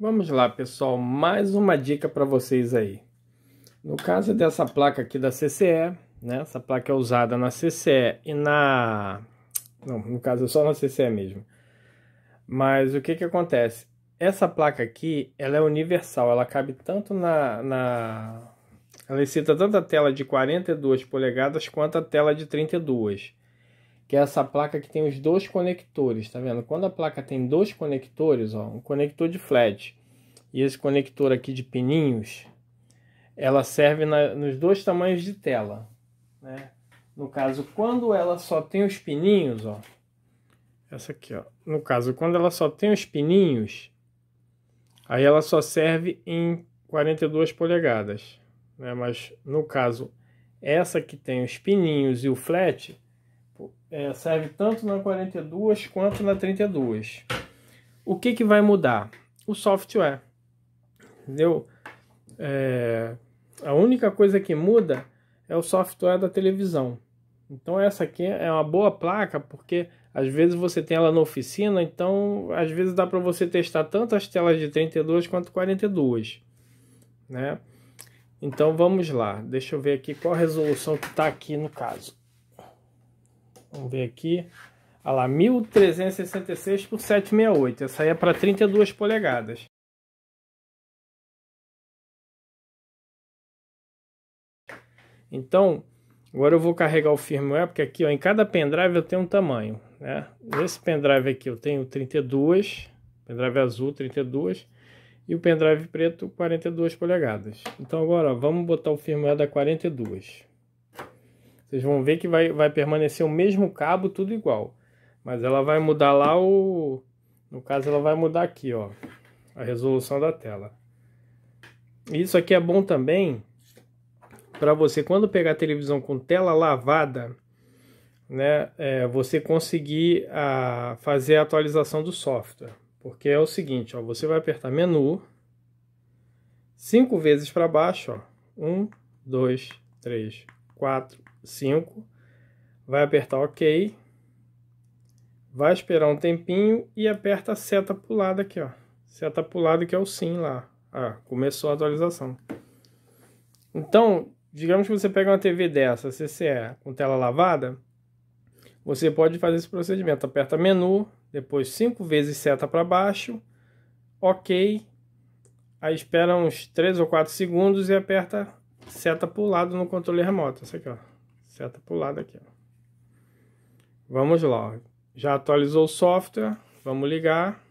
Vamos lá, pessoal, mais uma dica para vocês aí. No caso dessa placa aqui da CCE, né? Essa placa é usada na CCE e na... Não, no caso é só na CCE mesmo. Mas o que que acontece? Essa placa aqui, ela é universal, ela cabe tanto na... na... Ela excita tanto a tela de 42 polegadas quanto a tela de 32 que é essa placa que tem os dois conectores, tá vendo? Quando a placa tem dois conectores, ó, um conector de flat e esse conector aqui de pininhos, ela serve na, nos dois tamanhos de tela, né? No caso, quando ela só tem os pininhos, ó, essa aqui, ó. No caso, quando ela só tem os pininhos, aí ela só serve em 42 polegadas, né? Mas no caso, essa que tem os pininhos e o flat, é, serve tanto na 42 quanto na 32. O que, que vai mudar? O software. Entendeu? É, a única coisa que muda é o software da televisão. Então essa aqui é uma boa placa porque às vezes você tem ela na oficina, então às vezes dá para você testar tanto as telas de 32 quanto 42, né? Então vamos lá, deixa eu ver aqui qual a resolução que está aqui no caso. Vamos ver aqui. Olha lá, 1366 por 768. Essa aí é para 32 polegadas. Então, agora eu vou carregar o firmware, porque aqui ó, em cada pendrive eu tenho um tamanho. Né? Nesse pendrive aqui eu tenho 32, pendrive azul 32 e o pendrive preto 42 polegadas. Então agora ó, vamos botar o firmware da 42. Vocês vão ver que vai, vai permanecer o mesmo cabo, tudo igual. Mas ela vai mudar lá o... No caso, ela vai mudar aqui, ó. A resolução da tela. Isso aqui é bom também para você, quando pegar a televisão com tela lavada, né, é, você conseguir a, fazer a atualização do software. Porque é o seguinte, ó, você vai apertar menu, cinco vezes para baixo, ó, um, dois, três, quatro, 5, vai apertar OK, vai esperar um tempinho e aperta a seta pulada aqui, ó. Seta pulada que é o sim lá. Ah, começou a atualização. Então, digamos que você pega uma TV dessa, CCE, com tela lavada, você pode fazer esse procedimento. Aperta menu, depois cinco vezes seta para baixo, OK, aí espera uns 3 ou 4 segundos e aperta seta para o lado no controle remoto. Essa aqui, ó seta para o lado aqui. Ó. Vamos lá, ó. já atualizou o software, vamos ligar.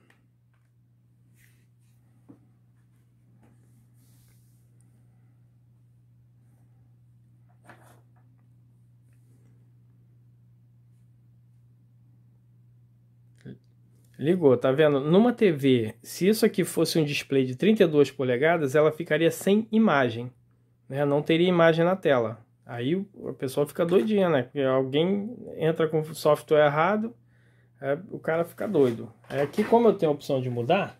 Ligou, tá vendo? Numa TV, se isso aqui fosse um display de 32 polegadas, ela ficaria sem imagem, né? Não teria imagem na tela. Aí o pessoal fica doidinha, né? Porque alguém entra com software errado, é, o cara fica doido. aqui, como eu tenho a opção de mudar,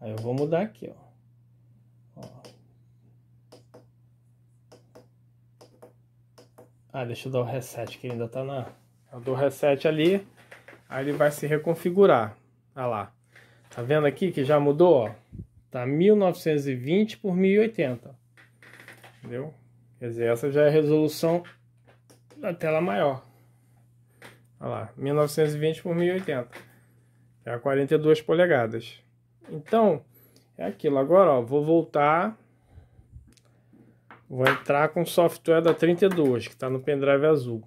aí eu vou mudar aqui, ó. Ah, deixa eu dar o reset, que ele ainda tá na... Eu dou reset ali, aí ele vai se reconfigurar. Olha lá. Tá vendo aqui que já mudou, ó? Tá 1920 por 1080. Entendeu? Quer dizer, essa já é a resolução da tela maior. Olha lá, 1920 por 1080. É a 42 polegadas. Então, é aquilo. Agora, ó, vou voltar. Vou entrar com o software da 32, que está no pendrive azul.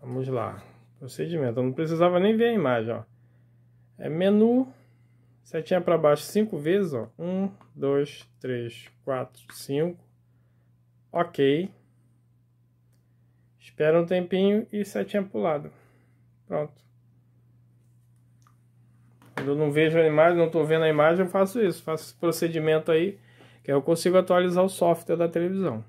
Vamos lá. Procedimento. Eu não precisava nem ver a imagem, ó. É menu Setinha para baixo cinco vezes, ó. Um, dois, três, quatro, cinco. Ok. Espera um tempinho e setinha para o lado. Pronto. Quando eu não vejo a imagem, não estou vendo a imagem, eu faço isso. Faço esse procedimento aí, que eu consigo atualizar o software da televisão.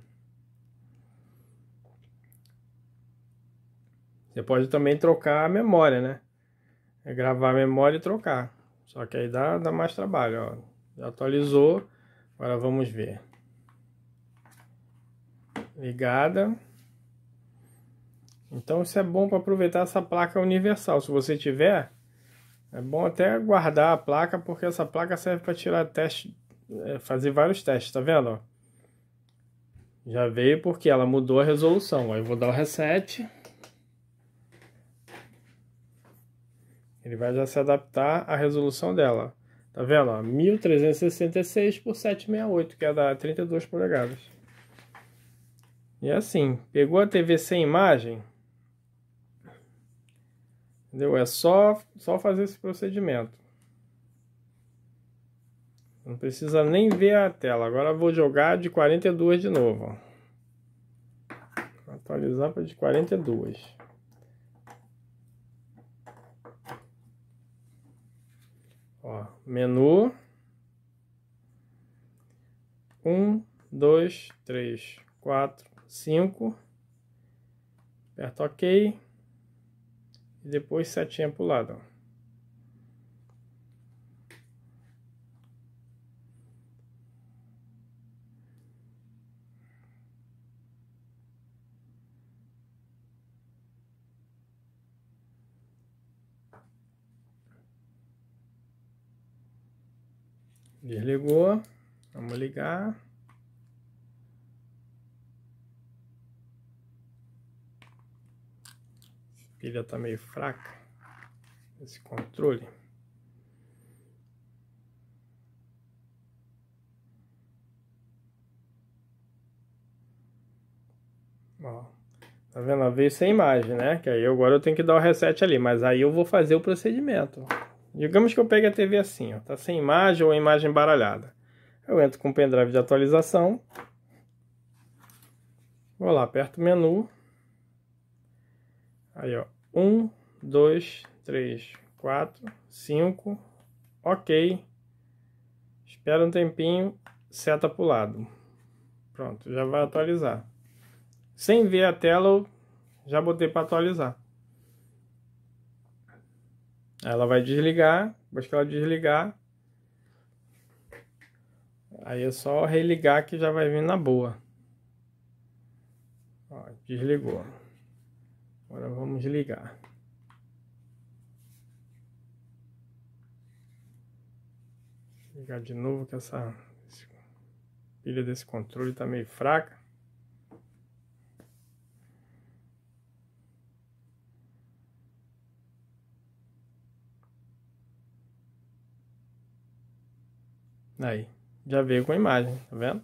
Você pode também trocar a memória, né? É gravar a memória e trocar. Só que aí dá, dá mais trabalho, ó. Já atualizou, agora vamos ver. Ligada. Então isso é bom para aproveitar essa placa universal. Se você tiver, é bom até guardar a placa, porque essa placa serve para tirar teste, é, fazer vários testes, tá vendo? Ó? Já veio porque ela mudou a resolução. Aí eu vou dar o reset. Ele vai já se adaptar à resolução dela. Tá vendo? 1366 por 768, que é da 32 polegadas. E é assim, pegou a TV sem imagem? Entendeu? É só, só fazer esse procedimento. Não precisa nem ver a tela. Agora vou jogar de 42 de novo. Ó. Atualizar para de 42. menu. Um, dois, três, quatro, cinco. Aperto OK. E depois setinha para o lado. Desligou. Vamos ligar. A tá meio fraca. Esse controle. Ó. Tá vendo? Ela veio sem imagem, né? Que aí agora eu tenho que dar o reset ali. Mas aí eu vou fazer o procedimento. Digamos que eu pegue a TV assim, ó, tá sem imagem ou a imagem baralhada. Eu entro com o pendrive de atualização. Vou lá, aperto o menu. Aí, ó, 1, 2, 3, 4, 5, ok. Espera um tempinho, seta para o lado. Pronto, já vai atualizar. Sem ver a tela, eu já botei para atualizar. Ela vai desligar, depois que ela desligar, aí é só religar que já vai vir na boa. Ó, desligou. Agora vamos ligar. Ligar de novo que essa pilha desse controle tá meio fraca. Aí, já veio com a imagem, tá vendo?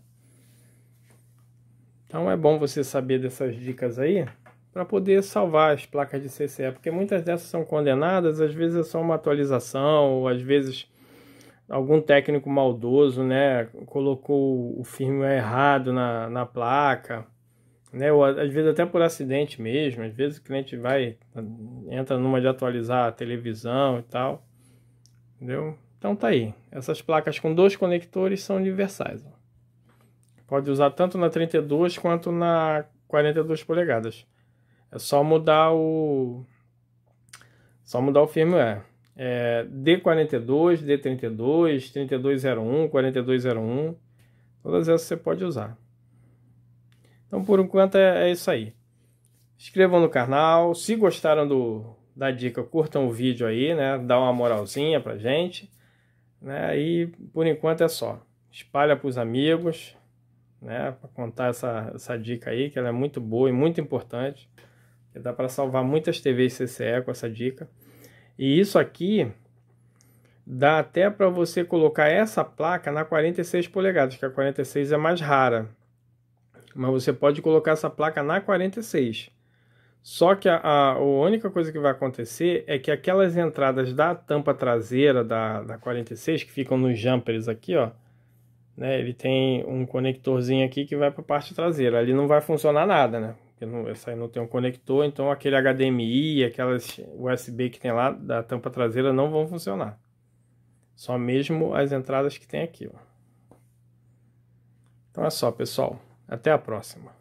Então é bom você saber dessas dicas aí para poder salvar as placas de CCE, porque muitas dessas são condenadas, às vezes é só uma atualização, ou às vezes algum técnico maldoso, né, colocou o firmware errado na, na placa, né, ou às vezes até por acidente mesmo, às vezes o cliente vai, entra numa de atualizar a televisão e tal, entendeu? Então tá aí. Essas placas com dois conectores são universais. Pode usar tanto na 32 quanto na 42 polegadas. É só mudar o só mudar o firmware. É D42, D32, 3201, 4201. Todas essas você pode usar. Então por enquanto é, é isso aí. Inscrevam no canal. Se gostaram do, da dica, curtam o vídeo aí, né? Dá uma moralzinha pra gente. Né? E por enquanto é só. Espalha para os amigos, né? Para contar essa, essa dica aí, que ela é muito boa e muito importante. Que dá para salvar muitas TVs CCE com essa dica. E isso aqui dá até para você colocar essa placa na 46 polegadas, que a 46 é mais rara. Mas você pode colocar essa placa na 46 só que a, a, a, única coisa que vai acontecer é que aquelas entradas da tampa traseira da, da 46, que ficam nos jumpers aqui, ó, né, ele tem um conectorzinho aqui que vai para a parte traseira. Ali não vai funcionar nada, né? Porque não, essa aí não tem um conector, então aquele HDMI, aquelas USB que tem lá da tampa traseira não vão funcionar. Só mesmo as entradas que tem aqui, ó. Então é só, pessoal. Até a próxima.